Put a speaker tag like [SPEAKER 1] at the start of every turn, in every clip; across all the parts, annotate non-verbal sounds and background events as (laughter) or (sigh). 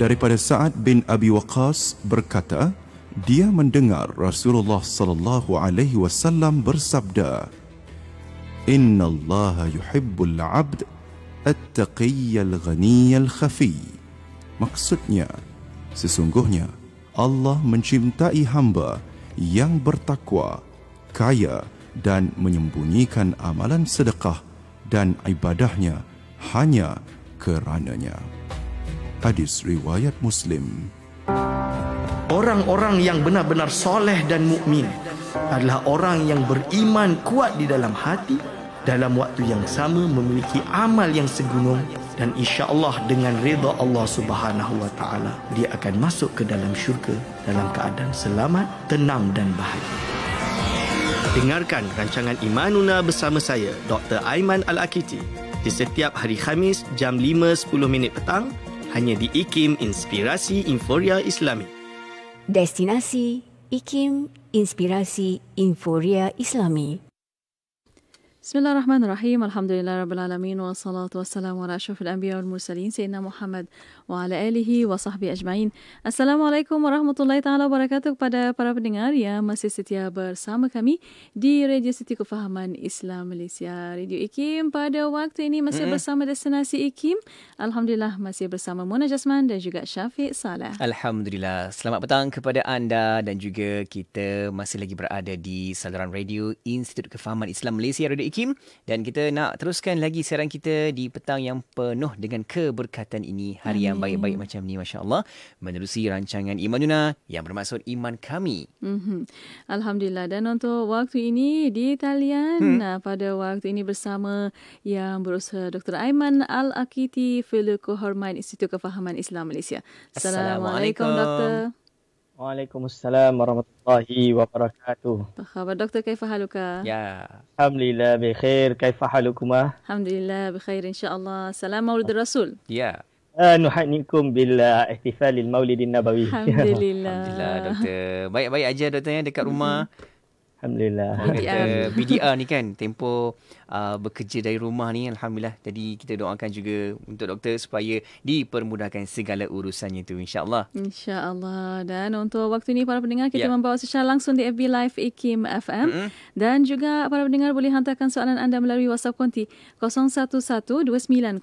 [SPEAKER 1] daripada Sa'ad bin Abi Waqqas berkata, dia mendengar
[SPEAKER 2] Rasulullah sallallahu alaihi wasallam bersabda, "Inna Allah yuhibbul 'abd at-taqiy al-ghaniy al-khafi." Maksudnya, sesungguhnya Allah mencintai hamba yang bertakwa, kaya dan menyembunyikan amalan sedekah dan ibadahnya hanya kerananya hadis riwayat Muslim.
[SPEAKER 1] Orang-orang yang benar-benar soleh dan mukmin adalah orang yang beriman kuat di dalam hati dalam waktu yang sama memiliki amal yang segunung dan insya Allah dengan reda Allah Subhanahu Wa Taala dia akan masuk ke dalam syurga dalam keadaan selamat, tenang dan bahagia. Dengarkan rancangan Imanuna bersama saya Dr. Aiman Al-Akiti di setiap hari Khamis jam lima sepuluh minit petang hanya di IKIM Inspirasi Inforia Islami.
[SPEAKER 3] Destinasi IKIM Inspirasi Inforia Islami.
[SPEAKER 4] بسم الله الرحمن الرحيم الحمد لله رب العالمين والصلاة والسلام على أشرف الأنبياء والمرسلين سيدنا محمد وعلى آله وصحبه أجمعين السلام عليكم ورحمة الله تعالى وبركاته kepada para pendengar yang masih setia bersama kami di Radio Siti Kefahaman Islam Malaysia Radio IKIM pada waktu ini masih bersama destinasi IKIM Alhamdulillah masih bersama Mona Jasman dan juga Syafiq Saleh
[SPEAKER 3] Alhamdulillah selamat petang kepada anda dan juga kita masih lagi berada di saluran radio Institut Kefahaman Islam Malaysia Radio Ikim. Kim dan kita nak teruskan lagi siaran kita di petang yang penuh dengan keberkatan ini hari Amin. yang baik-baik macam ni masya-Allah menerusi rancangan imanuna yang bermaksud iman kami. Mhm.
[SPEAKER 4] Alhamdulillah dan untuk waktu ini di talian hmm. pada waktu ini bersama yang berusaha Dr. Aiman Al-Akiti Fellow Institut Kefahaman Islam Malaysia. Assalamualaikum, Assalamualaikum. doktor.
[SPEAKER 1] Waalaikumsalam warahmatullahi wabarakatuh.
[SPEAKER 4] Apa khabar doktor? Kaifa haluka?
[SPEAKER 1] Ya. Alhamdulillah bikhair. Kaifa halukuma?
[SPEAKER 4] Alhamdulillah bikhair insyaallah. Salam Maulid Rasul.
[SPEAKER 1] Ya. Uh, ya, nuhanikum bila ihtifal maulidin nabawi. Alhamdulillah.
[SPEAKER 4] Alhamdulillah doktor.
[SPEAKER 1] Baik-baik aja doktor ya dekat rumah. Mm-hmm. Alhamdulillah. BDR.
[SPEAKER 3] BDR ni kan tempo uh, bekerja dari rumah ni alhamdulillah. Jadi kita doakan juga untuk doktor supaya dipermudahkan segala urusannya tu Insyaallah.
[SPEAKER 4] Insyaallah. Dan untuk waktu ni para pendengar kita yeah. membawa secara langsung di FB Live IKIM FM mm-hmm. dan juga para pendengar boleh hantarkan soalan anda melalui WhatsApp konti 0112904004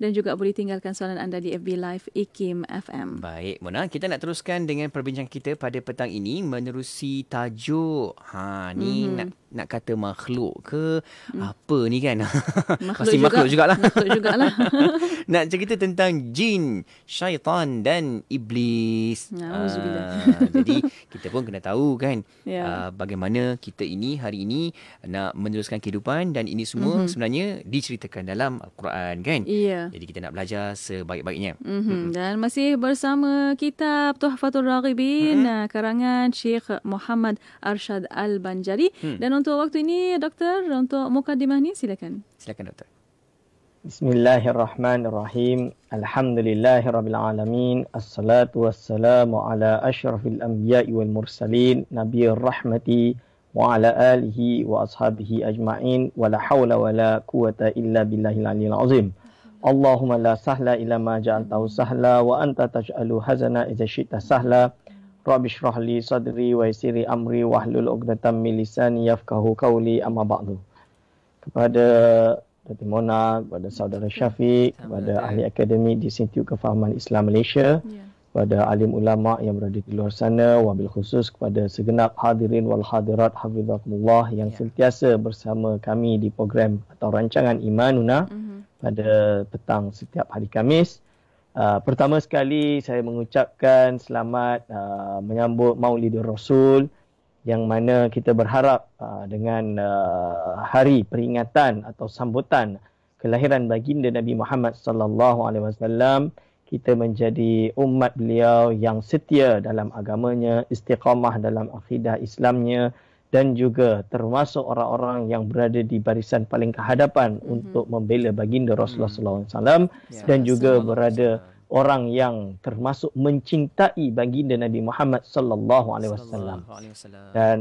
[SPEAKER 4] dan juga boleh tinggalkan soalan anda di FB Live IKIM FM.
[SPEAKER 3] Baik, Mona, kita nak teruskan dengan perbincangan kita pada petang ini menerusi sita ju. Ha, ni hmm. nak nak kata makhluk ke hmm. apa ni kan (laughs) makhluk pasti juga. makhluk jugalah (laughs) makhluk jugalah (laughs) nak cerita tentang jin syaitan dan iblis ya, uh, jadi kita pun kena tahu kan ya. uh, bagaimana kita ini hari ini nak meneruskan kehidupan dan ini semua mm-hmm. sebenarnya diceritakan dalam al-Quran kan ya. jadi kita nak belajar sebaik-baiknya
[SPEAKER 4] mm-hmm. Mm-hmm. dan masih bersama kitab tuhfatul raghibin mm-hmm. karangan Syekh Muhammad Arshad Al-Banjari mm. dan untuk waktu ini doktor untuk mukadimah ni silakan.
[SPEAKER 1] Silakan doktor. Bismillahirrahmanirrahim. Alhamdulillahirabbil alamin. Assalatu wassalamu ala asyrafil anbiya'i wal mursalin nabiyir rahmati wa ala alihi wa ashabihi ajma'in wa la hawla wa la quwata illa billahil aliyil azim. Allahumma la sahla illa ma ja'altahu sahla wa anta taj'alu hazana idza syi'ta sahla. Mm-hmm. Rabbi syrah li sadri wa isiri amri wa hlul uqdatan milisan yafkahu kawli amma ba'du. Kepada Dati Mona, kepada Saudara Syafiq, Sama kepada ya. Ahli Akademi di Sintiuk Kefahaman Islam Malaysia, ya. kepada alim ulama yang berada di luar sana, wabil khusus kepada segenap hadirin wal hadirat hafizahumullah yang ya. sentiasa bersama kami di program atau rancangan Imanuna uh-huh. pada petang setiap hari Kamis. Ya. Uh, pertama sekali saya mengucapkan selamat uh, menyambut Maulidur Rasul yang mana kita berharap uh, dengan uh, hari peringatan atau sambutan kelahiran baginda Nabi Muhammad sallallahu alaihi wasallam kita menjadi umat beliau yang setia dalam agamanya, istiqamah dalam akidah Islamnya, dan juga termasuk orang-orang yang berada di barisan paling kehadapan hmm untuk membela baginda Rasulullah mhm. sallallahu alaihi wasallam ya. dan ya, juga berada orang yang termasuk mencintai baginda Nabi Muhammad sallallahu alaihi wasallam. Dan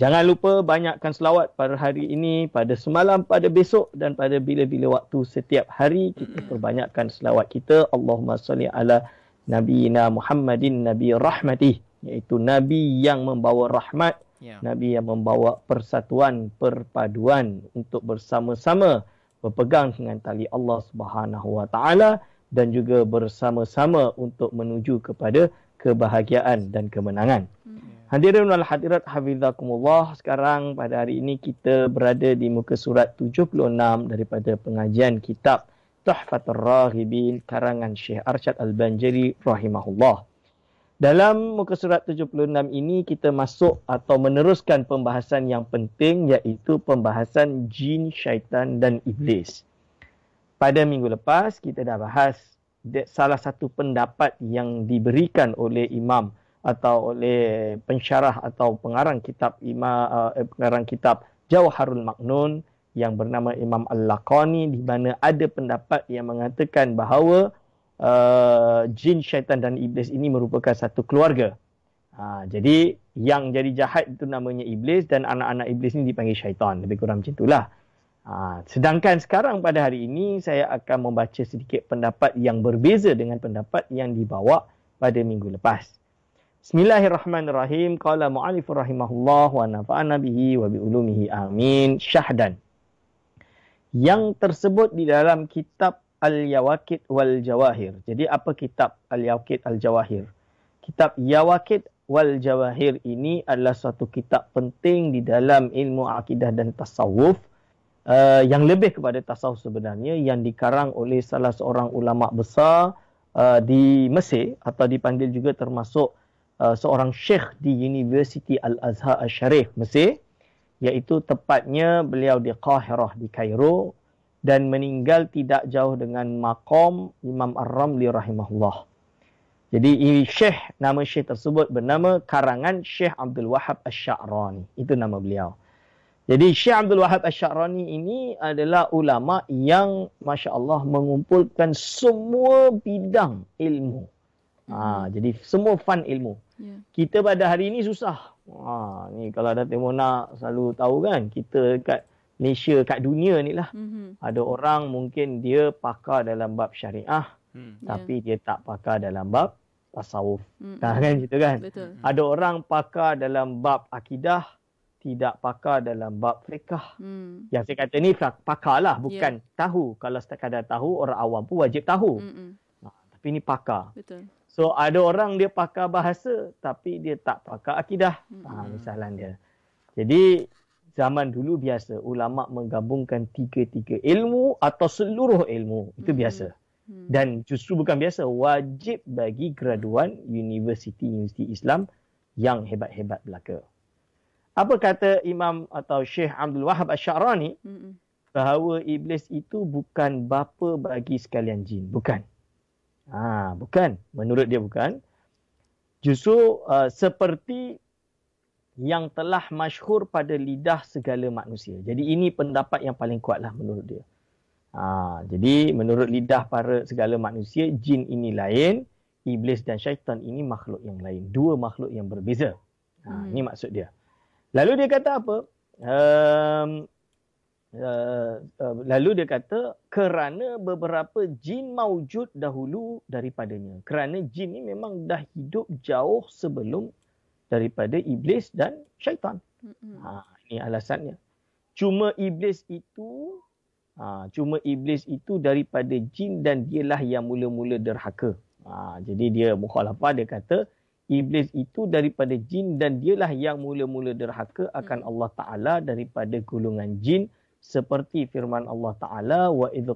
[SPEAKER 1] jangan lupa banyakkan selawat pada hari ini, pada semalam, pada besok dan pada bila-bila waktu setiap hari kita mhm. perbanyakkan selawat kita Allahumma salli ala nabiyina Muhammadin nabi rahmati iaitu nabi yang membawa rahmat Yeah. Nabi yang membawa persatuan, perpaduan untuk bersama-sama berpegang dengan tali Allah Subhanahu Wa Taala dan juga bersama-sama untuk menuju kepada kebahagiaan dan kemenangan. Yeah. Hmm. Hadirin wal hadirat hafizakumullah, sekarang pada hari ini kita berada di muka surat 76 daripada pengajian kitab Tuhfatul Raghibin karangan Syekh Arshad Al-Banjari rahimahullah. Dalam muka surat 76 ini kita masuk atau meneruskan pembahasan yang penting iaitu pembahasan jin, syaitan dan iblis. Pada minggu lepas kita dah bahas salah satu pendapat yang diberikan oleh imam atau oleh pensyarah atau pengarang kitab imam uh, eh, eh, pengarang kitab Jawaharul Maknun yang bernama Imam Al-Laqani di mana ada pendapat yang mengatakan bahawa Uh, jin syaitan dan iblis ini merupakan satu keluarga. Ha, jadi yang jadi jahat itu namanya iblis dan anak-anak iblis ini dipanggil syaitan. Lebih kurang macam itulah. Ha, sedangkan sekarang pada hari ini saya akan membaca sedikit pendapat yang berbeza dengan pendapat yang dibawa pada minggu lepas. Bismillahirrahmanirrahim. Qala mu'alifur rahimahullah wa nafa'ana nabihi wa bi'ulumihi amin. Syahdan. Yang tersebut di dalam kitab Al-Yawakid Wal-Jawahir. Jadi apa kitab Al-Yawakid Al-Jawahir? Kitab Yawakid Wal-Jawahir ini adalah satu kitab penting di dalam ilmu akidah dan tasawuf. Uh, yang lebih kepada tasawuf sebenarnya yang dikarang oleh salah seorang ulama besar uh, di Mesir atau dipanggil juga termasuk uh, seorang syekh di University Al-Azhar Al-Sharif Mesir iaitu tepatnya beliau di Qahirah di Cairo dan meninggal tidak jauh dengan makom Imam Ar-Ramli rahimahullah. Jadi Syekh, nama Syekh tersebut bernama karangan Syekh Abdul Wahab Asy'arani. Itu nama beliau. Jadi Syekh Abdul Wahab Asy'arani ini adalah ulama yang masya-Allah mengumpulkan semua bidang ilmu. Hmm. Ha, jadi semua fan ilmu. Ya. Kita pada hari ini susah. Ha, ni kalau ada temona selalu tahu kan kita dekat Malaysia kat dunia ni lah. Mm-hmm. Ada orang mungkin dia pakar dalam bab syariah. Hmm. Ya. Tapi yeah. dia tak pakar dalam bab tasawuf. Mm-hmm. Nah, kan gitu kan? Betul. Hmm. Ada orang pakar dalam bab akidah. Tidak pakar dalam bab fiqah. Hmm. Yang saya kata ni pakar lah. Bukan yeah. tahu. Kalau setakat tahu, orang awam pun wajib tahu. Nah, tapi ni pakar. Betul. So ada orang dia pakar bahasa. Tapi dia tak pakar akidah. Hmm. Nah, misalnya hmm. dia. Jadi zaman dulu biasa ulama menggabungkan tiga-tiga ilmu atau seluruh ilmu itu hmm. biasa hmm. dan justru bukan biasa wajib bagi graduan universiti-universiti Islam yang hebat-hebat belaka apa kata imam atau syekh Abdul Wahab Asy-Syarani hmm. bahawa iblis itu bukan bapa bagi sekalian jin bukan ah ha, bukan menurut dia bukan justru uh, seperti yang telah masyhur pada lidah segala manusia. Jadi ini pendapat yang paling kuatlah menurut dia. Ha, jadi menurut lidah para segala manusia, jin ini lain, iblis dan syaitan ini makhluk yang lain. Dua makhluk yang berbeza. Ha, hmm. Ini maksud dia. Lalu dia kata apa? Um, Uh, uh, lalu dia kata kerana beberapa jin maujud dahulu daripadanya kerana jin ini memang dah hidup jauh sebelum daripada iblis dan syaitan. Mm-hmm. Ha, ini alasannya. Cuma iblis itu, ha, cuma iblis itu daripada jin dan dialah yang mula-mula derhaka. Ha, jadi dia mukhalafah, dia kata iblis itu daripada jin dan dialah yang mula-mula derhaka akan mm. Allah Ta'ala daripada golongan jin seperti firman Allah Ta'ala wa idh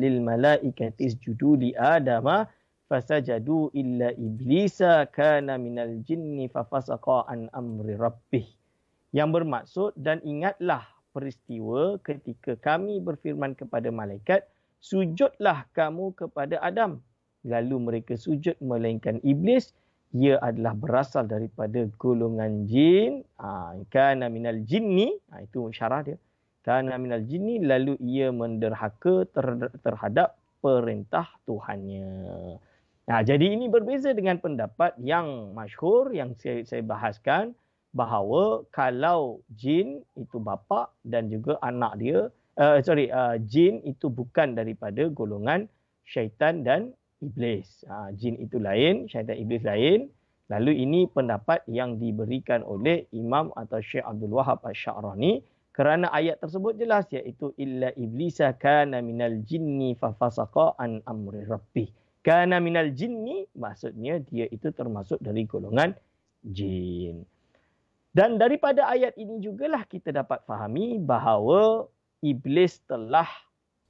[SPEAKER 1] lil malaikati isjudu li adama fasajadu illa iblisa kana minal jinni fafasaqa an amri rabbih. Yang bermaksud dan ingatlah peristiwa ketika kami berfirman kepada malaikat, sujudlah kamu kepada Adam. Lalu mereka sujud melainkan iblis. Ia adalah berasal daripada golongan jin. Ha, kana minal jinni. Ha, itu syarah dia. Kana minal jinni. Lalu ia menderhaka terhadap perintah Tuhannya. Nah, jadi ini berbeza dengan pendapat yang masyhur yang saya, saya bahaskan bahawa kalau jin itu bapa dan juga anak dia, uh, sorry, uh, jin itu bukan daripada golongan syaitan dan iblis. Uh, jin itu lain, syaitan iblis lain. Lalu ini pendapat yang diberikan oleh Imam atau Syekh Abdul Wahab Al-Sha'rani kerana ayat tersebut jelas iaitu illa iblisa kana minal jinni fa an amri rabbih kana minal jinni maksudnya dia itu termasuk dari golongan jin. Dan daripada ayat ini jugalah kita dapat fahami bahawa iblis telah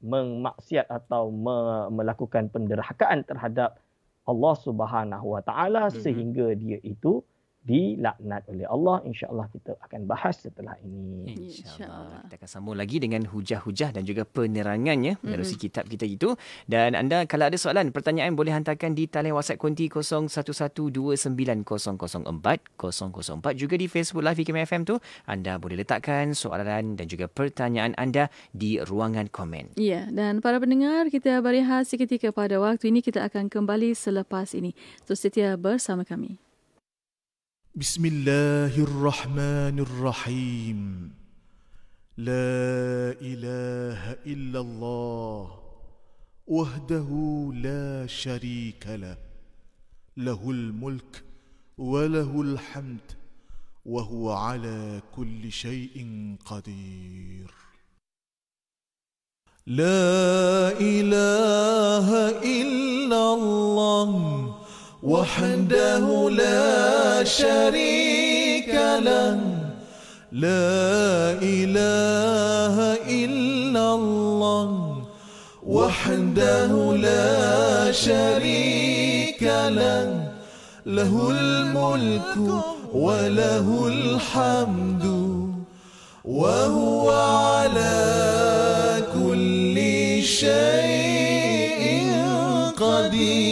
[SPEAKER 1] memaksiat atau me- melakukan penderhakaan terhadap Allah Subhanahu Wa Taala mhm. sehingga dia itu dilaknat oleh Allah insya-Allah kita akan bahas setelah ini insya-Allah kita
[SPEAKER 3] akan sambung lagi dengan hujah-hujah dan juga penerangannya mm-hmm. melalui kitab kita itu dan anda kalau ada soalan pertanyaan boleh hantarkan di talian WhatsApp konti 0112904004 juga di Facebook Live IKM FM tu anda boleh letakkan soalan dan juga pertanyaan anda di ruangan komen
[SPEAKER 4] ya yeah. dan para pendengar kita beri hasil pada waktu ini kita akan kembali selepas ini so setia bersama kami
[SPEAKER 3] بسم
[SPEAKER 2] الله الرحمن الرحيم لا اله الا الله وحده لا شريك له له الملك وله الحمد وهو على كل شيء قدير لا اله الا الله وحده لا شريك له لا إله إلا الله وحده لا شريك له له الملك وله الحمد وهو على كل شيء قدير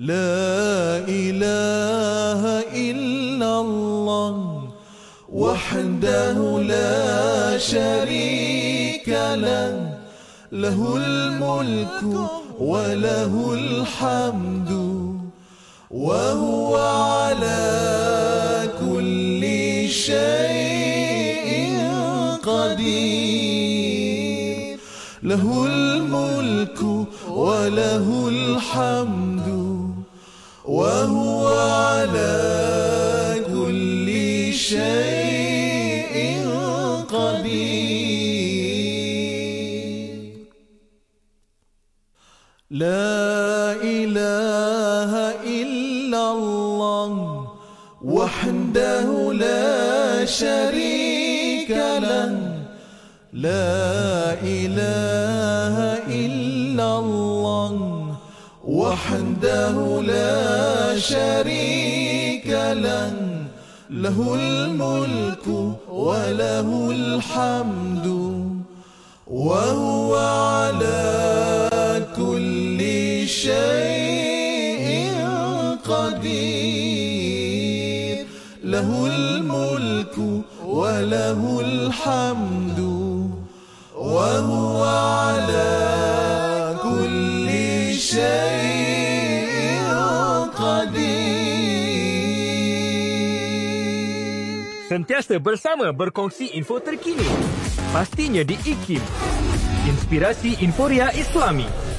[SPEAKER 2] لا إله إلا الله وحده لا شريك له له الملك وله الحمد وهو على كل شيء قدير له الملك وله الحمد وهو على كل شيء قدير لا إله إلا الله وحده لا شريك له لا إله وحده لا شريك له له الملك وله الحمد وهو على كل شيء قدير له الملك وله الحمد
[SPEAKER 1] Sentiasa bersama berkongsi
[SPEAKER 3] info terkini.
[SPEAKER 1] Pastinya di IKIM.
[SPEAKER 3] Inspirasi Inforia Islami.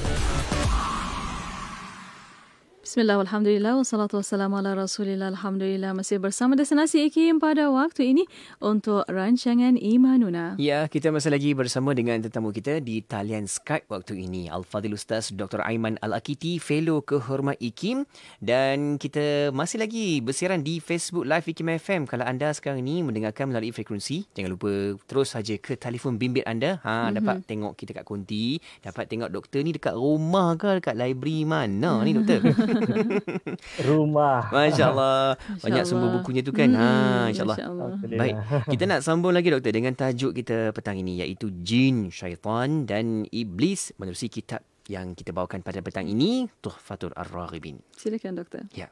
[SPEAKER 4] Bismillahirrahmanirrahim. Wassalatu wassalamu ala rasulillah. Alhamdulillah masih bersama Desenasi IKIM pada waktu ini untuk rancangan Imanuna.
[SPEAKER 3] Ya, kita masih lagi bersama dengan tetamu kita di talian Skype waktu ini. Al-Fadhil Ustaz Dr. Aiman Al-Akiti, Fellow Kehormat IKIM. Dan kita masih lagi bersiaran di Facebook Live IKIM FM. Kalau anda sekarang ini mendengarkan melalui frekuensi, jangan lupa terus saja ke telefon bimbit anda. Ha, mm-hmm. Dapat tengok kita kat konti. Dapat tengok doktor ni dekat rumah ke, dekat library mana mm-hmm. ni doktor? (laughs) (laughs) rumah. Masya-Allah. Masya Banyak Allah. sumber bukunya tu kan. Ha, hmm, ha insya-Allah. Baik. Kita nak sambung lagi doktor dengan tajuk kita petang ini iaitu jin, syaitan dan iblis menerusi kitab yang kita bawakan pada petang ini Tuhfatul Ar-Raghibin.
[SPEAKER 1] Silakan doktor. Ya.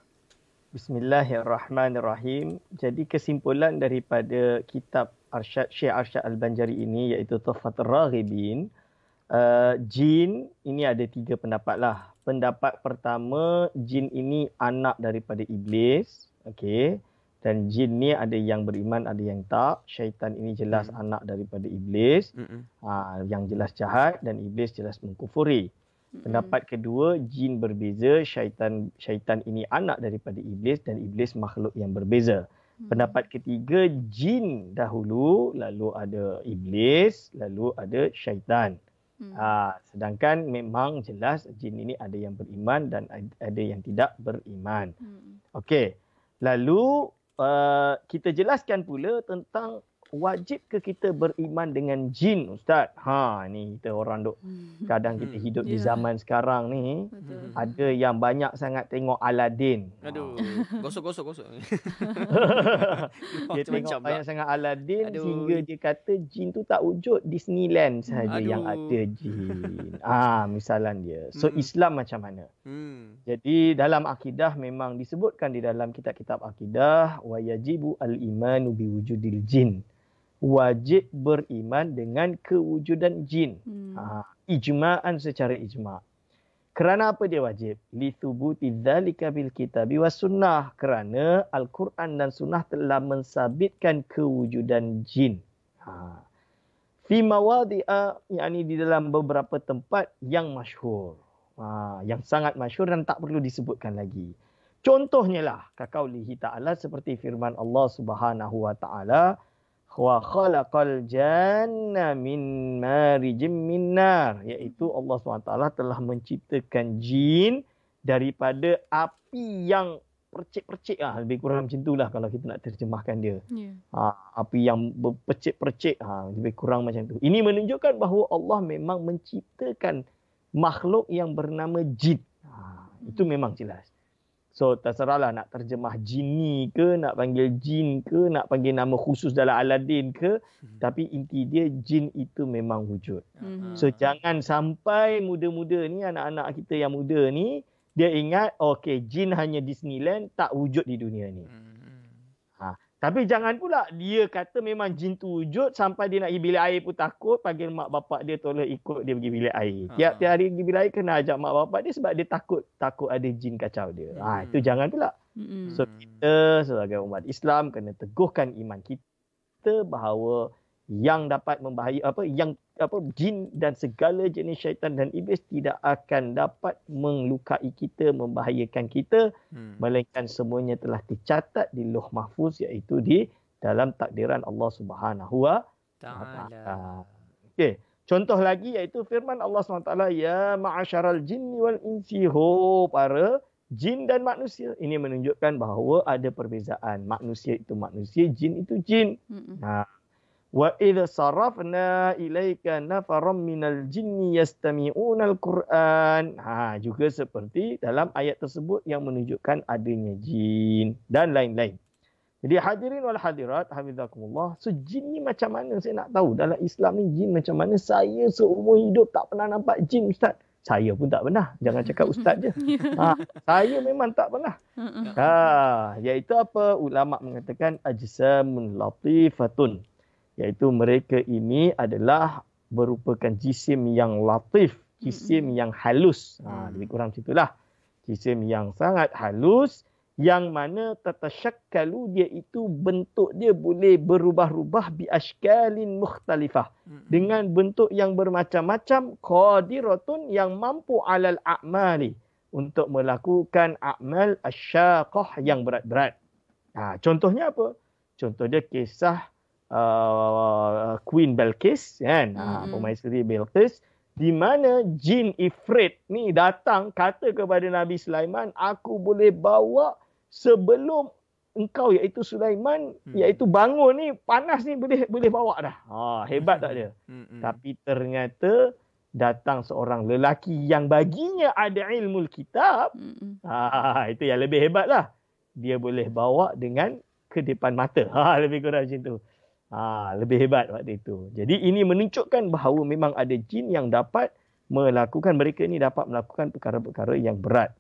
[SPEAKER 1] Bismillahirrahmanirrahim. Jadi kesimpulan daripada kitab Arsyad Syekh Arsyad Al-Banjari ini iaitu Tuhfatul Raghibin Eh, jin ini ada tiga pendapat lah. Pendapat pertama, jin ini anak daripada iblis. Okey. Dan jin ni ada yang beriman, ada yang tak. Syaitan ini jelas mm. anak daripada iblis. Ha, yang jelas jahat dan iblis jelas mengkufuri. Mm-mm. Pendapat kedua, jin berbeza. Syaitan syaitan ini anak daripada iblis dan iblis makhluk yang berbeza. Mm. Pendapat ketiga, jin dahulu, lalu ada iblis, lalu ada syaitan. Mm. Hmm. Aa, ha, sedangkan memang jelas jin ini ada yang beriman dan ada yang tidak beriman. Hmm. Okey. Lalu uh, kita jelaskan pula tentang wajib ke kita beriman dengan jin ustaz ha ni kita orang dok hmm. kadang kita hmm. hidup yeah. di ya. zaman sekarang ni Betul. Hmm. ada yang banyak sangat tengok aladdin aduh gosok-gosok ha. gosok
[SPEAKER 3] (laughs)
[SPEAKER 1] dia tengok banyak sangat aladdin aduh. sehingga dia kata jin tu tak wujud disneyland saja yang ada jin ah ha, misalan dia so hmm. islam macam mana hmm. jadi dalam akidah memang disebutkan di dalam kitab-kitab akidah wajibu al-iman bi wujudil jin wajib beriman dengan kewujudan jin. Hmm. Ha, ijma'an secara ijma'. Kerana apa dia wajib? Lithubuti dhalika bil kitabi wa sunnah. Kerana Al-Quran dan sunnah telah mensabitkan kewujudan jin. Ha. Fi mawadi'a, yakni di dalam beberapa tempat yang masyhur. Ha, yang sangat masyhur dan tak perlu disebutkan lagi. Contohnya lah, kakaulihi ta'ala seperti firman Allah subhanahu wa Ta'ala wa khalaqal janna min marijim min nar iaitu Allah SWT telah menciptakan jin daripada api yang percik-percik lah. lebih kurang macam itulah kalau kita nak terjemahkan dia ha, api yang percik-percik ha, ah, lebih kurang macam itu. ini menunjukkan bahawa Allah memang menciptakan makhluk yang bernama jin ha, itu hmm. memang jelas So terserahlah nak terjemah jini ke, nak panggil jin ke, nak panggil nama khusus dalam Aladdin ke. Hmm. Tapi inti dia jin itu memang wujud. Hmm. So jangan sampai muda-muda ni, anak-anak kita yang muda ni, dia ingat okay jin hanya Disneyland tak wujud di dunia ni. Hmm. Tapi jangan pula dia kata memang jin tu wujud sampai dia nak pergi bilik air pun takut panggil mak bapak dia tolong ikut dia pergi bilik air. Ha. Tiap-tiap hari pergi bilik air kena ajak mak bapak dia sebab dia takut takut ada jin kacau dia. Ha, hmm. Ha, itu jangan pula. Hmm. So kita sebagai umat Islam kena teguhkan iman kita bahawa yang dapat membahaya apa yang apa jin dan segala jenis syaitan dan iblis tidak akan dapat melukai kita membahayakan kita hmm. melainkan semuanya telah dicatat di loh mahfuz iaitu di dalam takdiran Allah Subhanahu wa taala. Okey, contoh lagi iaitu firman Allah SWT ya ma'asyaral jinni wal insi ho para jin dan manusia. Ini menunjukkan bahawa ada perbezaan. Manusia itu manusia, jin itu jin. Hmm. Nah, Wa idh sarafna ilaika nafaram minal jinni yastami'una al-Quran. Ha, juga seperti dalam ayat tersebut yang menunjukkan adanya jin dan lain-lain. Jadi hadirin wal hadirat, hafizakumullah. So jin ni macam mana saya nak tahu dalam Islam ni jin macam mana? Saya seumur hidup tak pernah nampak jin ustaz. Saya pun tak pernah. Jangan cakap ustaz je. (laughs) Ya. Ha, saya memang tak pernah. Ha, iaitu apa? Ulama mengatakan ajsamun latifatun iaitu mereka ini adalah merupakan jisim yang latif, jisim yang halus. Ha, mm. lebih kurang macam itulah. Jisim yang sangat halus yang mana tatasyakkalu dia itu bentuk dia boleh berubah-ubah bi ashkalin mukhtalifah dengan bentuk yang bermacam-macam qadiratun yang mampu alal a'mali untuk melakukan a'mal asyaqah yang berat-berat. Ha, contohnya apa? Contohnya kisah Uh, Queen Belkis kan ah, mm-hmm. uh, pemain Belkis di mana jin ifrit ni datang kata kepada Nabi Sulaiman aku boleh bawa sebelum engkau iaitu Sulaiman mm-hmm. iaitu bangun ni panas ni boleh boleh bawa dah ha uh, hebat tak dia (laughs) hmm, hmm tapi ternyata datang seorang lelaki yang baginya ada ilmu kitab ha itu yang lebih hebatlah dia boleh bawa dengan ke depan mata (laughs) ha lebih kurang macam tu Ah, lebih hebat waktu itu. Jadi ini menunjukkan bahawa memang ada jin yang dapat melakukan mereka ini dapat melakukan perkara-perkara yang berat.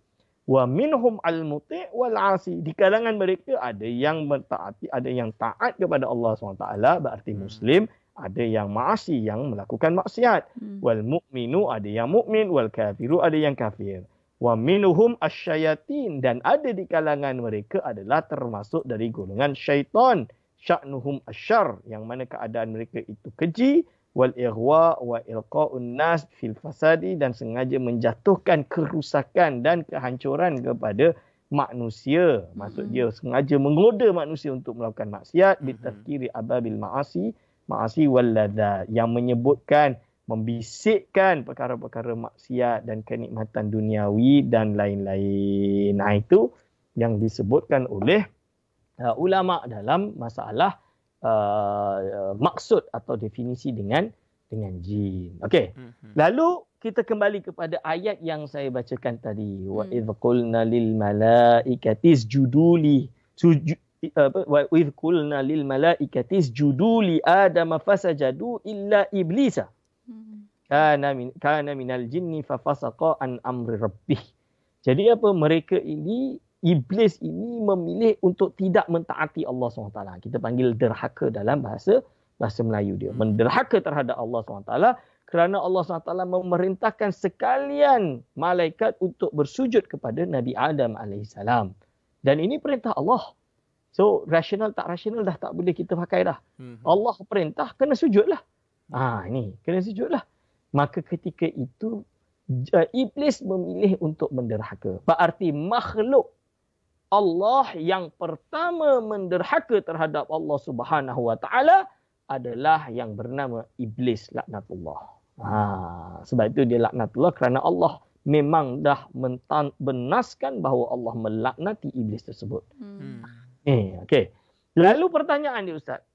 [SPEAKER 1] Wa minhum al-muti' wal 'asi. Di kalangan mereka ada yang mentaati, ada yang taat kepada Allah SWT. berarti hmm. muslim, ada yang ma'asi yang melakukan maksiat. Hmm. Wal mukminu ada yang mukmin, wal kafiru ada yang kafir. Wa minhum asyayatin dan ada di kalangan mereka adalah termasuk dari golongan syaitan. Hmm sya'nuhum asyar yang mana keadaan mereka itu keji wal ighwa wa ilqa'un nas fil fasadi dan sengaja menjatuhkan kerusakan dan kehancuran kepada manusia maksud mm-hmm. dia sengaja menggoda manusia untuk melakukan maksiat mm mm ababil ma'asi ma'asi walladha yang menyebutkan membisikkan perkara-perkara maksiat dan kenikmatan duniawi dan lain-lain. Nah itu yang disebutkan oleh uh, ulama dalam masalah uh, uh, maksud atau definisi dengan dengan jin. Okey. Mhm. Lalu kita kembali kepada ayat yang saya bacakan tadi. Wa hmm. idh qulna lil malaikati isjudu li eh, wa qulna lil malaikati isjudu li adama fasajadu illa iblis. Hmm. Kana min kana minal jinni fa fasaqa an amri rabbih. Jadi apa mereka ini iblis ini memilih untuk tidak mentaati Allah SWT. Kita panggil derhaka dalam bahasa bahasa Melayu dia. Hmm. Menderhaka terhadap Allah SWT kerana Allah SWT memerintahkan sekalian malaikat untuk bersujud kepada Nabi Adam AS. Dan ini perintah Allah. So, rasional tak rasional dah tak boleh kita pakai dah. Hmm. Allah perintah, kena sujud lah. Ha, ini, kena sujud lah. Maka ketika itu, uh, Iblis memilih untuk menderhaka. Berarti makhluk Allah yang pertama menderhaka terhadap Allah Subhanahu Wa Taala adalah yang bernama iblis laknatullah. Ha, sebab itu dia laknatullah kerana Allah memang dah mentan, benaskan bahawa Allah melaknati iblis tersebut. Hmm. Eh, okay. Lalu pertanyaan dia Ustaz.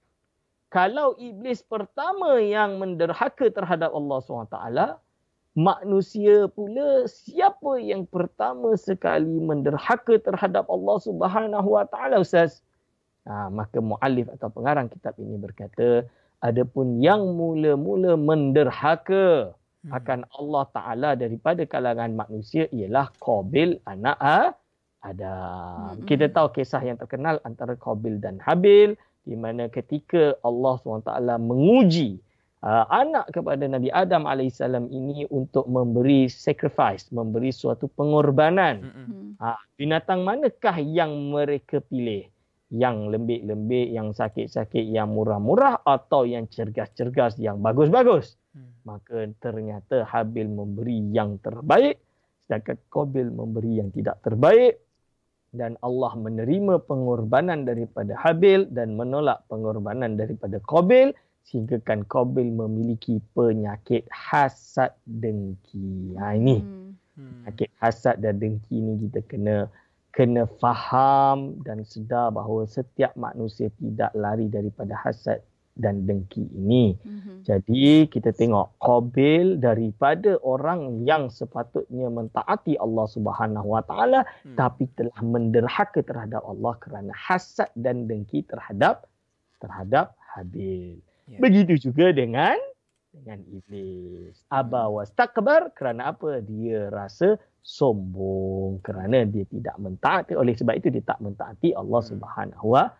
[SPEAKER 1] Kalau iblis pertama yang menderhaka terhadap Allah SWT, manusia pula siapa yang pertama sekali menderhaka terhadap Allah Subhanahu Wa Taala ustaz ha, maka muallif atau pengarang kitab ini berkata adapun yang mula-mula menderhaka hmm. akan Allah Taala daripada kalangan manusia ialah Qabil anak ha, Adam. Hmm. Kita tahu kisah yang terkenal antara Qabil dan Habil di mana ketika Allah SWT menguji uh, anak kepada Nabi Adam AS ini untuk memberi sacrifice, memberi suatu pengorbanan. Mm-hmm. Uh, binatang manakah yang mereka pilih? Yang lembik-lembik, yang sakit-sakit, yang murah-murah atau yang cergas-cergas, yang bagus-bagus? Mm. Maka ternyata Habil memberi yang terbaik sedangkan Qabil memberi yang tidak terbaik dan Allah menerima pengorbanan daripada Habil dan menolak pengorbanan daripada Qabil. Hmm. Sehingga kan Qabil memiliki penyakit hasad dengki. Ha ini. Hmm. Hmm. Penyakit hasad dan dengki ini kita kena kena faham dan sedar bahawa setiap manusia tidak lari daripada hasad dan dengki ini. Hmm. Jadi kita tengok Qabil daripada orang yang sepatutnya mentaati Allah Subhanahu Wa Taala tapi telah menderhaka terhadap Allah kerana hasad dan dengki terhadap terhadap Habil. Yeah. Begitu juga dengan dengan iblis. Hmm. Aba was takbar kerana apa? Dia rasa sombong kerana dia tidak mentaati oleh sebab itu dia tak mentaati Allah hmm. Subhanahu hmm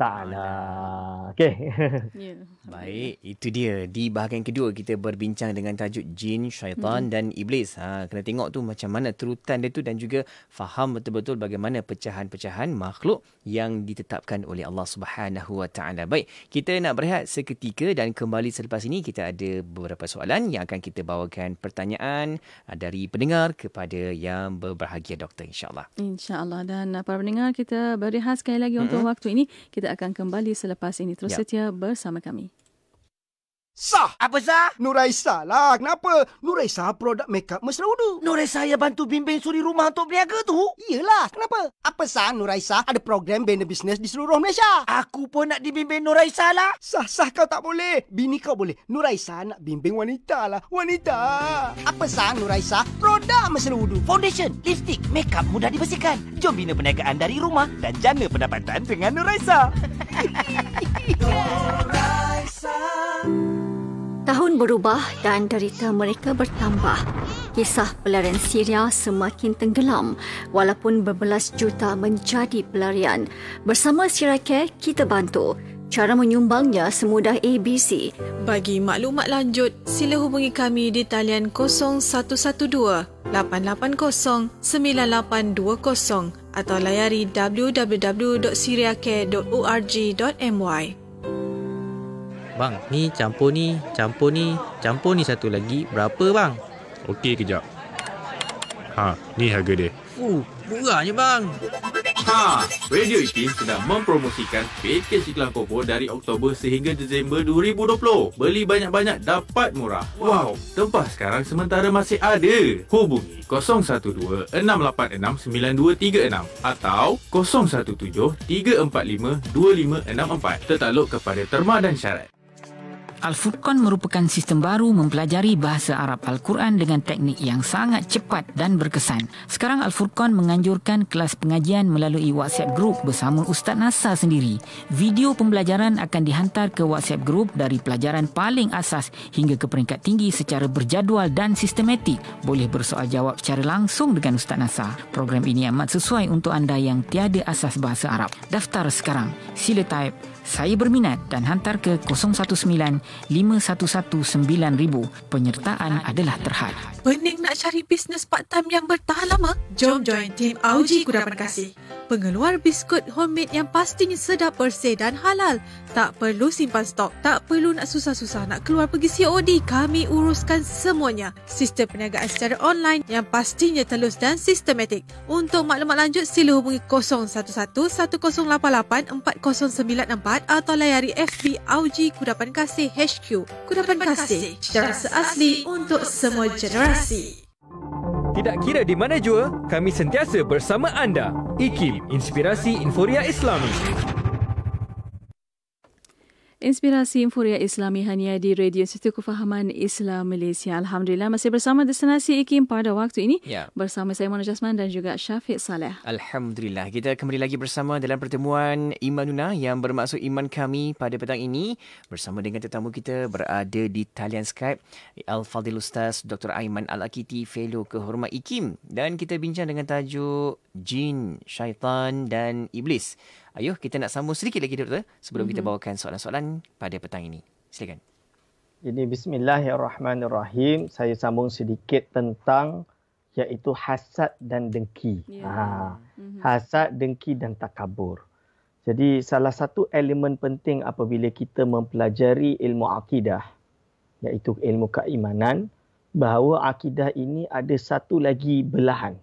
[SPEAKER 1] tanah. Okey. Yeah. Ya,
[SPEAKER 3] Baik, itu dia di bahagian kedua kita berbincang dengan tajuk jin, syaitan mm-hmm. dan iblis. Ha, kena tengok tu macam mana terutan dia tu dan juga faham betul-betul bagaimana pecahan-pecahan makhluk yang ditetapkan oleh Allah Subhanahu Baik, kita nak berehat seketika dan kembali selepas ini kita ada beberapa soalan yang akan kita bawakan pertanyaan ah, dari pendengar kepada yang berbahagia doktor insya-Allah.
[SPEAKER 4] dan para pendengar kita berehat sekali lagi mm-hmm. untuk waktu ini. Kita akan kembali selepas ini. Terus ya. setia bersama kami.
[SPEAKER 3] Sah! Apa
[SPEAKER 1] sah? Nuraisa lah. Kenapa? Nuraisa produk makeup mesra wudu. Nuraisa yang bantu bimbing suri rumah untuk berniaga tu? Iyalah. Kenapa? Apa sah Nuraisa ada program banner bisnes di seluruh Malaysia? Aku pun nak dibimbing
[SPEAKER 3] Nuraisa lah. Sah, sah kau tak boleh. Bini kau boleh. Nuraisa nak bimbing wanita lah. Wanita! Apa sah Nuraisa produk mesra wudu? Foundation, lipstick, makeup mudah dibersihkan. Jom bina perniagaan dari rumah dan jana pendapatan dengan Nuraisa. (laughs)
[SPEAKER 4] Nuraisa! Tahun berubah dan derita mereka bertambah. Kisah pelarian Syria semakin tenggelam walaupun berbelas juta menjadi pelarian. Bersama Syriacare, kita bantu. Cara menyumbangnya semudah ABC. Bagi maklumat lanjut, sila hubungi kami di talian 0112-880-9820 atau layari www.syriacare.org.my.
[SPEAKER 3] Bang, ni campur ni, campur ni, campur ni satu lagi. Berapa bang? Okey kejap. Ha, ni harga dia. Fuh, murahnya bang. Ha, Radio Ipin sedang mempromosikan paket Siklang Kopo dari Oktober sehingga Disember 2020. Beli banyak-banyak dapat murah. Wow, tempah sekarang sementara masih ada. Hubungi 012-686-9236 atau 017-345-2564. Tertaluk kepada terma dan syarat. Al-Furqan merupakan sistem baru mempelajari bahasa Arab Al-Quran dengan teknik yang sangat cepat dan berkesan. Sekarang Al-Furqan menganjurkan kelas pengajian melalui WhatsApp Group bersama Ustaz Nasar sendiri. Video pembelajaran akan dihantar ke WhatsApp Group dari pelajaran paling asas hingga ke peringkat tinggi secara berjadual dan sistematik. Boleh bersoal jawab secara langsung dengan Ustaz Nasar. Program ini amat sesuai untuk anda yang tiada asas bahasa Arab. Daftar sekarang. Sila type saya berminat dan hantar ke 019-511-9000. Penyertaan adalah
[SPEAKER 1] terhad.
[SPEAKER 4] Pening nak cari bisnes part-time yang bertahan lama? Jom join tim Auji Kudapan Kasih. Pengeluar biskut homemade yang pastinya sedap, bersih dan halal. Tak perlu simpan stok. Tak perlu nak susah-susah nak keluar pergi COD. Kami uruskan semuanya. Sistem perniagaan secara online yang pastinya telus dan sistematik. Untuk maklumat lanjut, sila hubungi 011-1088-4094 Jumaat atau layari FB AUG Kudapan Kasih HQ. Kudapan, Kudapan Kasih, cerita seasli untuk semua generasi.
[SPEAKER 3] Tidak kira di mana jua, kami sentiasa bersama anda. IKIM, Inspirasi Inforia Islami.
[SPEAKER 4] Inspirasi Inforia Islami hanya di Radio Institut Kefahaman Islam Malaysia. Alhamdulillah masih bersama destinasi IKIM pada waktu ini. Ya. Bersama saya Mona Jasman dan juga Syafiq Saleh.
[SPEAKER 3] Alhamdulillah. Kita kembali lagi bersama dalam pertemuan Imanuna yang bermaksud iman kami pada petang ini. Bersama dengan tetamu kita berada di talian Skype. Al-Fadil Ustaz Dr. Aiman Al-Akiti, Fellow Kehormat IKIM. Dan kita bincang dengan tajuk Jin, Syaitan dan Iblis. Ayuh kita nak sambung sedikit lagi doktor sebelum mm-hmm. kita mhm. bawakan soalan-soalan pada petang ini. Silakan.
[SPEAKER 1] Jadi bismillahirrahmanirrahim. Saya sambung sedikit tentang iaitu hasad dan dengki. Yeah. Ya. Ha. Mhm. Hasad, dengki dan takabur. Jadi salah satu elemen penting apabila kita mempelajari ilmu akidah iaitu ilmu keimanan bahawa akidah ini ada satu lagi belahan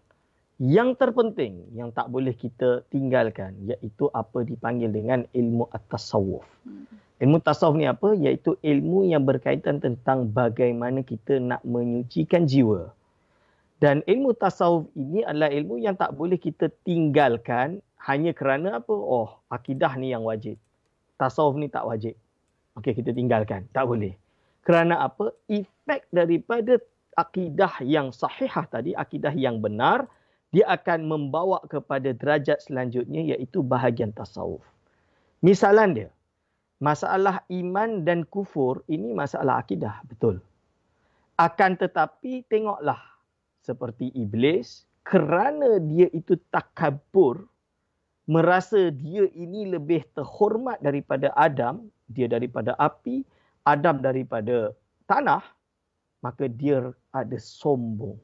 [SPEAKER 1] yang terpenting yang tak boleh kita tinggalkan iaitu apa dipanggil dengan ilmu at-tasawuf. Hmm. Ilmu tasawuf ni apa? Iaitu ilmu yang berkaitan tentang bagaimana kita nak menyucikan jiwa. Dan ilmu tasawuf ini adalah ilmu yang tak boleh kita tinggalkan hanya kerana apa? Oh, akidah ni yang wajib. Tasawuf ni tak wajib. Okey, kita tinggalkan. Tak boleh. Kerana apa? Efek daripada akidah yang sahihah tadi, akidah yang benar, dia akan membawa kepada derajat selanjutnya iaitu bahagian tasawuf. Misalan dia, masalah iman dan kufur ini masalah akidah, betul. Akan tetapi tengoklah seperti iblis kerana dia itu takabur merasa dia ini lebih terhormat daripada Adam, dia daripada api, Adam daripada tanah, maka dia ada sombong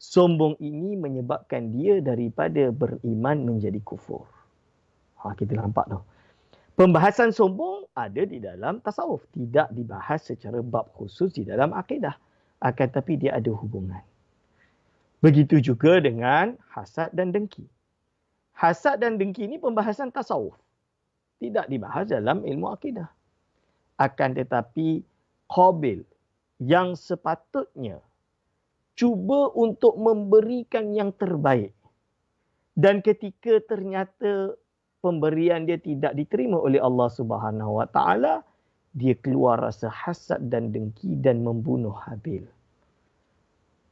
[SPEAKER 1] sombong ini menyebabkan dia daripada beriman menjadi kufur. Ha, kita nampak tu. Pembahasan sombong ada di dalam tasawuf. Tidak dibahas secara bab khusus di dalam akidah. Akan tapi dia ada hubungan. Begitu juga dengan hasad dan dengki. Hasad dan dengki ini pembahasan tasawuf. Tidak dibahas dalam ilmu akidah. Akan tetapi Qabil yang sepatutnya cuba untuk memberikan yang terbaik. Dan ketika ternyata pemberian dia tidak diterima oleh Allah Subhanahu Wa Taala, dia keluar rasa hasad dan dengki dan membunuh Habil.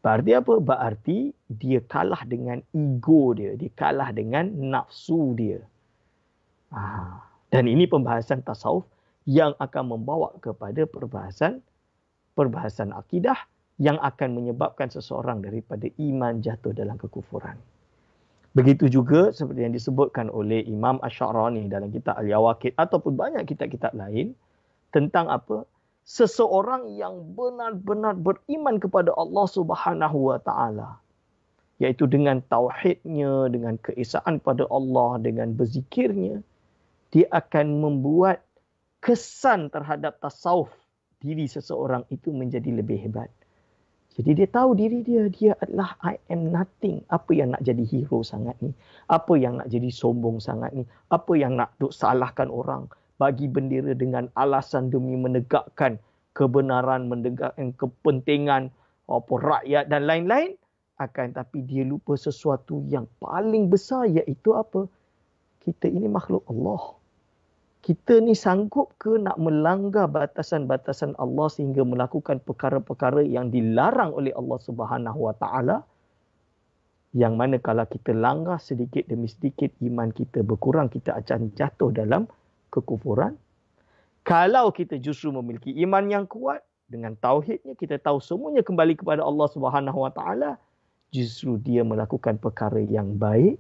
[SPEAKER 1] Berarti apa? Berarti dia kalah dengan ego dia. Dia kalah dengan nafsu dia. Ha. Dan ini pembahasan tasawuf yang akan membawa kepada perbahasan perbahasan akidah yang akan menyebabkan seseorang daripada iman jatuh dalam kekufuran. Begitu juga seperti yang disebutkan oleh Imam ash Asy'arani dalam kitab Al-Yawaqid ataupun banyak kitab-kitab lain tentang apa? Seseorang yang benar-benar beriman kepada Allah Subhanahu wa taala yaitu dengan tauhidnya, dengan keesaan pada Allah, dengan berzikirnya dia akan membuat kesan terhadap tasawuf diri seseorang itu menjadi lebih hebat. Jadi dia tahu diri dia, dia adalah I am nothing. Apa yang nak jadi hero sangat ni? Apa yang nak jadi sombong sangat ni? Apa yang nak duk salahkan orang bagi bendera dengan alasan demi menegakkan kebenaran, menegakkan kepentingan apa rakyat dan lain-lain? Akan tapi dia lupa sesuatu yang paling besar iaitu apa? Kita ini makhluk Allah kita ni sanggup ke nak melanggar batasan-batasan Allah sehingga melakukan perkara-perkara yang dilarang oleh Allah Subhanahu Wa Taala? Yang mana kalau kita langgar sedikit demi sedikit iman kita berkurang, kita akan jatuh dalam kekufuran. Kalau kita justru memiliki iman yang kuat dengan tauhidnya kita tahu semuanya kembali kepada Allah Subhanahu Wa Taala, justru dia melakukan perkara yang baik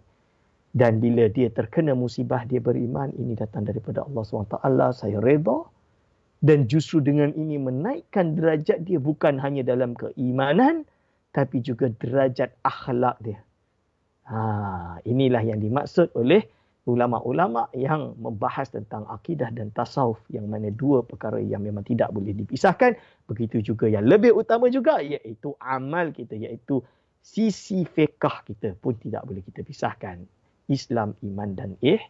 [SPEAKER 1] dan bila dia terkena musibah, dia beriman. Ini datang daripada Allah SWT. Saya reda. Dan justru dengan ini menaikkan derajat dia bukan hanya dalam keimanan. Tapi juga derajat akhlak dia. Ha, inilah yang dimaksud oleh ulama-ulama yang membahas tentang akidah dan tasawuf yang mana dua perkara yang memang tidak boleh dipisahkan begitu juga yang lebih utama juga iaitu amal kita iaitu sisi fiqh kita pun tidak boleh kita pisahkan Islam, Iman dan Eh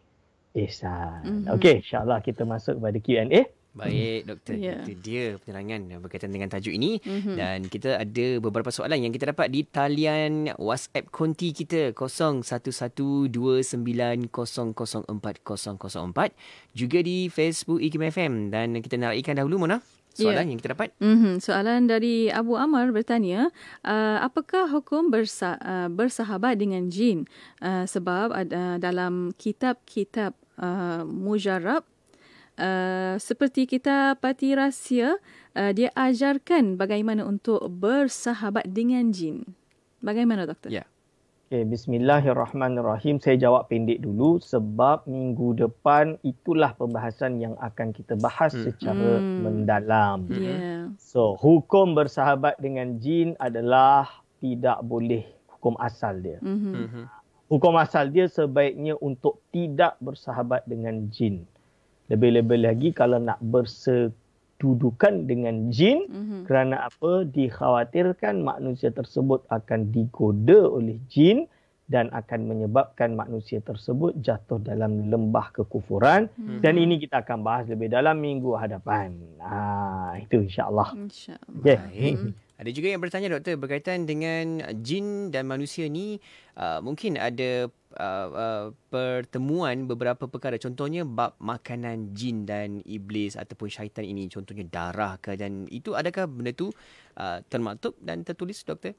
[SPEAKER 1] Ihsan. Mm-hmm. Okey, insyaAllah kita masuk kepada Q&A. Baik,
[SPEAKER 3] doktor. Yeah. Itu dia penerangan berkaitan dengan tajuk ini. Mm-hmm. Dan kita ada beberapa soalan yang kita dapat di talian WhatsApp konti kita 0112904004. Juga di Facebook IKIM FM. Dan kita nak raikan dahulu, Mona soalan yeah. yang kita dapat.
[SPEAKER 4] Mm-hmm. Soalan dari Abu Amar bertanya, uh, apakah hukum bersa- uh, bersahabat dengan jin? Uh, sebab uh, dalam kitab-kitab uh, mujarab, Uh, seperti kita pati rahsia, uh, dia ajarkan bagaimana untuk bersahabat dengan jin. Bagaimana, Doktor? Ya, yeah.
[SPEAKER 1] Okay, bismillahirrahmanirrahim. Saya jawab pendek dulu sebab minggu depan itulah pembahasan yang akan kita bahas hmm. secara hmm. mendalam. Yeah. Ya. So, hukum bersahabat dengan jin adalah tidak boleh hukum asal dia. Mm-hmm. Hukum asal dia sebaiknya untuk tidak bersahabat dengan jin. Lebih-lebih lagi kalau nak bersekutu dudukan dengan jin mm-hmm. kerana apa dikhawatirkan manusia tersebut akan digoda oleh jin dan akan menyebabkan manusia tersebut jatuh dalam lembah kekufuran hmm dan ini kita akan bahas lebih dalam minggu hadapan. Ah itu insya insya Okay. hmm Ada juga yang bertanya doktor
[SPEAKER 3] berkaitan dengan jin dan manusia ni uh, mungkin ada uh, uh, pertemuan beberapa perkara contohnya bab makanan jin dan iblis ataupun syaitan ini contohnya darah ke dan itu adakah benda tu uh, termaktub dan tertulis
[SPEAKER 1] doktor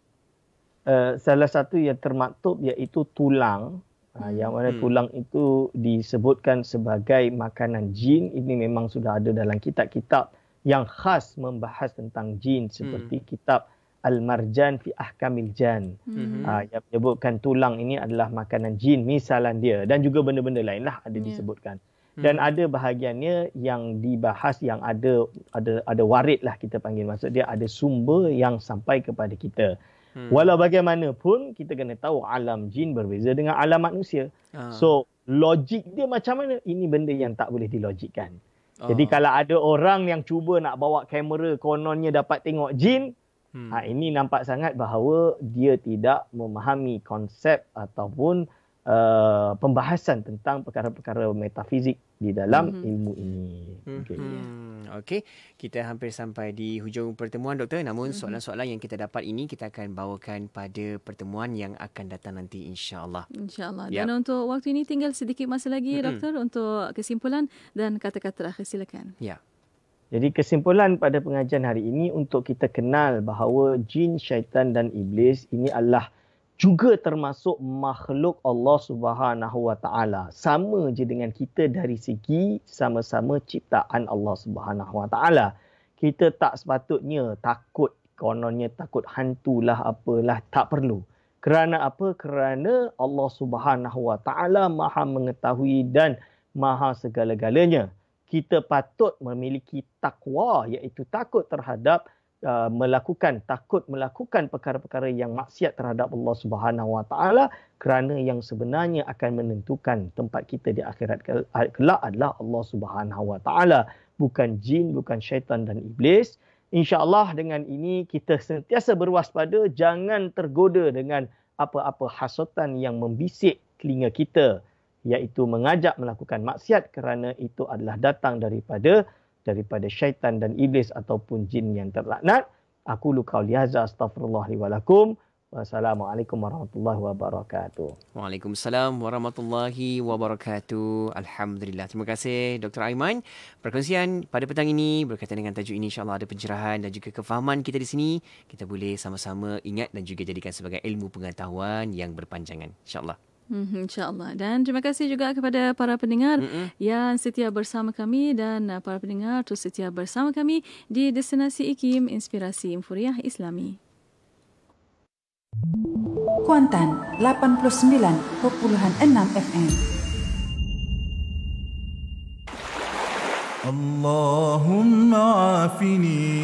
[SPEAKER 1] uh, salah satu yang termaktub iaitu tulang uh, hmm. uh, yang mana hmm. tulang itu disebutkan sebagai makanan jin ini memang sudah ada dalam kitab-kitab yang khas membahas tentang jin seperti hmm. kitab al-marjan fi ahkamil jan. Mm-hmm. Uh, yang menyebutkan tulang ini adalah makanan jin misalan dia dan juga benda-benda lainlah ada yeah. disebutkan. Hmm. Dan mm-hmm. ada bahagiannya yang dibahas yang ada ada ada warid lah kita panggil maksud dia ada sumber yang sampai kepada kita. Hmm. Walau bagaimanapun kita kena tahu alam jin berbeza dengan alam manusia. Ha. So logik dia macam mana? Ini benda yang tak boleh dilogikkan. Ha. Jadi ah. kalau ada orang yang cuba nak bawa kamera kononnya dapat tengok jin, Hmm. Ha, ini nampak sangat bahawa dia tidak memahami konsep ataupun uh, pembahasan tentang perkara-perkara metafizik di dalam hmm. ilmu ini. Hmm. Okey.
[SPEAKER 3] Hmm. Okay. Kita hampir sampai di hujung pertemuan doktor. Namun hmm. soalan-soalan yang kita dapat ini kita akan bawakan pada pertemuan yang akan datang nanti insya-Allah.
[SPEAKER 4] Insya-Allah. Dan untuk waktu ini tinggal sedikit masa lagi hmm. doktor untuk kesimpulan dan kata-kata terakhir silakan.
[SPEAKER 1] Ya. Yeah. Jadi kesimpulan pada pengajian hari ini untuk kita kenal bahawa jin, syaitan dan iblis ini adalah juga termasuk makhluk Allah Subhanahu Wa Taala. Sama je dengan kita dari segi sama-sama ciptaan Allah Subhanahu Wa Taala. Kita tak sepatutnya takut kononnya takut hantulah apalah tak perlu. Kerana apa? Kerana Allah Subhanahu Wa Taala Maha mengetahui dan Maha segala-galanya kita patut memiliki takwa iaitu takut terhadap uh, melakukan takut melakukan perkara-perkara yang maksiat terhadap Allah Subhanahu Wa Taala kerana yang sebenarnya akan menentukan tempat kita di akhirat kelak adalah Allah Subhanahu Wa Taala bukan jin bukan syaitan dan iblis insyaallah dengan ini kita sentiasa berwaspada jangan tergoda dengan apa-apa hasutan yang membisik telinga kita iaitu mengajak melakukan maksiat kerana itu adalah datang daripada daripada syaitan dan iblis ataupun jin yang terlaknat. Aku lukau lihaza astagfirullah liwalakum. Wassalamualaikum warahmatullahi wabarakatuh.
[SPEAKER 3] Waalaikumsalam warahmatullahi wabarakatuh. Alhamdulillah. Terima kasih Dr. Aiman. Perkongsian pada petang ini berkaitan dengan tajuk ini Insya Allah ada pencerahan dan juga kefahaman kita di sini. Kita boleh sama-sama ingat dan juga jadikan sebagai ilmu pengetahuan yang berpanjangan. Insya Allah.
[SPEAKER 4] Mhm, InsyaAllah. Dan terima kasih juga kepada para pendengar Mm-mm. yang setia bersama kami dan uh, para pendengar terus setia bersama kami di Destinasi IKIM Inspirasi Infuriah Islami. Kuantan 89.6 FM
[SPEAKER 2] اللهم عافني